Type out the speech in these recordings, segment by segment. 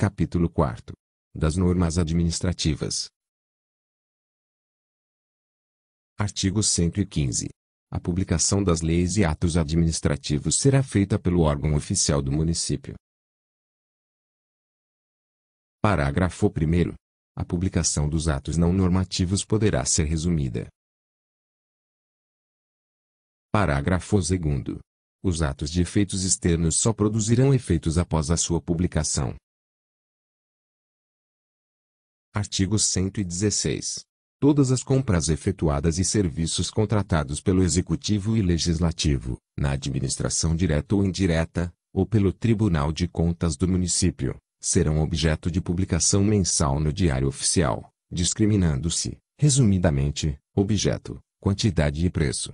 Capítulo 4 Das normas administrativas. Artigo 115. A publicação das leis e atos administrativos será feita pelo órgão oficial do município. Parágrafo 1. A publicação dos atos não normativos poderá ser resumida. Parágrafo 2. Os atos de efeitos externos só produzirão efeitos após a sua publicação. Artigo 116. Todas as compras efetuadas e serviços contratados pelo Executivo e Legislativo, na administração direta ou indireta, ou pelo Tribunal de Contas do município, serão objeto de publicação mensal no Diário Oficial, discriminando-se, resumidamente, objeto, quantidade e preço.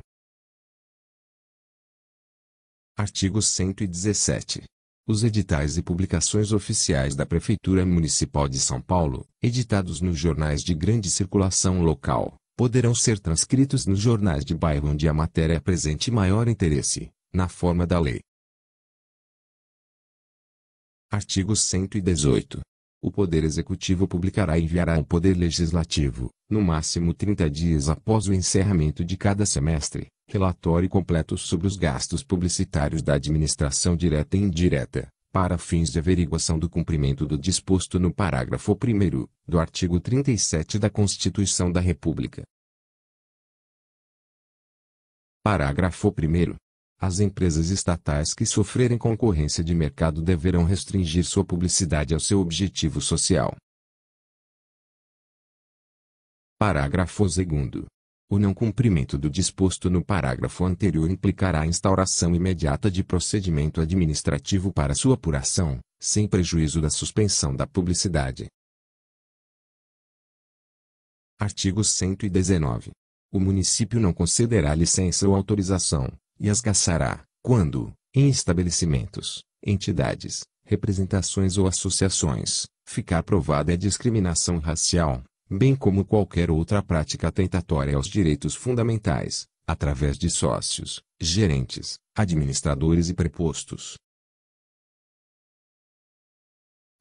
Artigo 117. Os editais e publicações oficiais da Prefeitura Municipal de São Paulo, editados nos jornais de grande circulação local, poderão ser transcritos nos jornais de bairro onde a matéria apresente maior interesse, na forma da lei. Artigo 118. O Poder Executivo publicará e enviará ao Poder Legislativo, no máximo 30 dias após o encerramento de cada semestre, Relatório completo sobre os gastos publicitários da administração direta e indireta, para fins de averiguação do cumprimento do disposto no parágrafo 1 do artigo 37 da Constituição da República. Parágrafo 1. As empresas estatais que sofrerem concorrência de mercado deverão restringir sua publicidade ao seu objetivo social. Parágrafo 2. O não cumprimento do disposto no parágrafo anterior implicará a instauração imediata de procedimento administrativo para sua apuração, sem prejuízo da suspensão da publicidade. Artigo 119. O município não concederá licença ou autorização, e as caçará, quando, em estabelecimentos, entidades, representações ou associações, ficar provada a discriminação racial, bem como qualquer outra prática atentatória aos direitos fundamentais, através de sócios, gerentes, administradores e prepostos.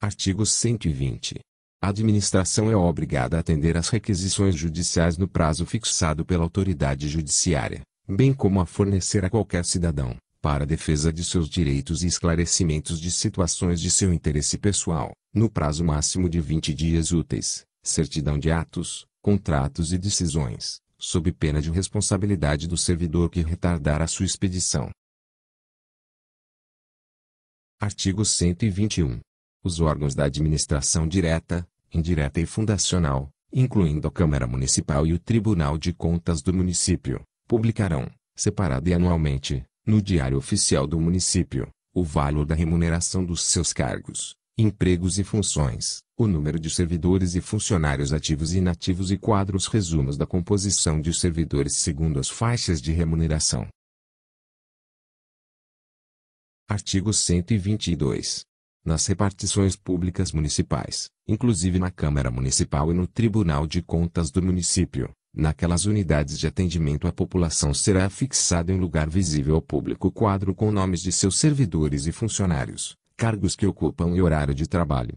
Artigo 120. A administração é obrigada a atender às requisições judiciais no prazo fixado pela autoridade judiciária, bem como a fornecer a qualquer cidadão, para a defesa de seus direitos e esclarecimentos de situações de seu interesse pessoal, no prazo máximo de 20 dias úteis, certidão de atos, contratos e decisões, sob pena de responsabilidade do servidor que retardar a sua expedição. Artigo 121. Os órgãos da administração direta, indireta e fundacional, incluindo a Câmara Municipal e o Tribunal de Contas do município, publicarão, separado e anualmente, no Diário Oficial do município, o valor da remuneração dos seus cargos, empregos e funções, o número de servidores e funcionários ativos e inativos e quadros resumos da composição de servidores segundo as faixas de remuneração. Artigo 122. Nas repartições públicas municipais, inclusive na Câmara Municipal e no Tribunal de Contas do município, naquelas unidades de atendimento à população será fixado em lugar visível ao público quadro com nomes de seus servidores e funcionários, cargos que ocupam e horário de trabalho.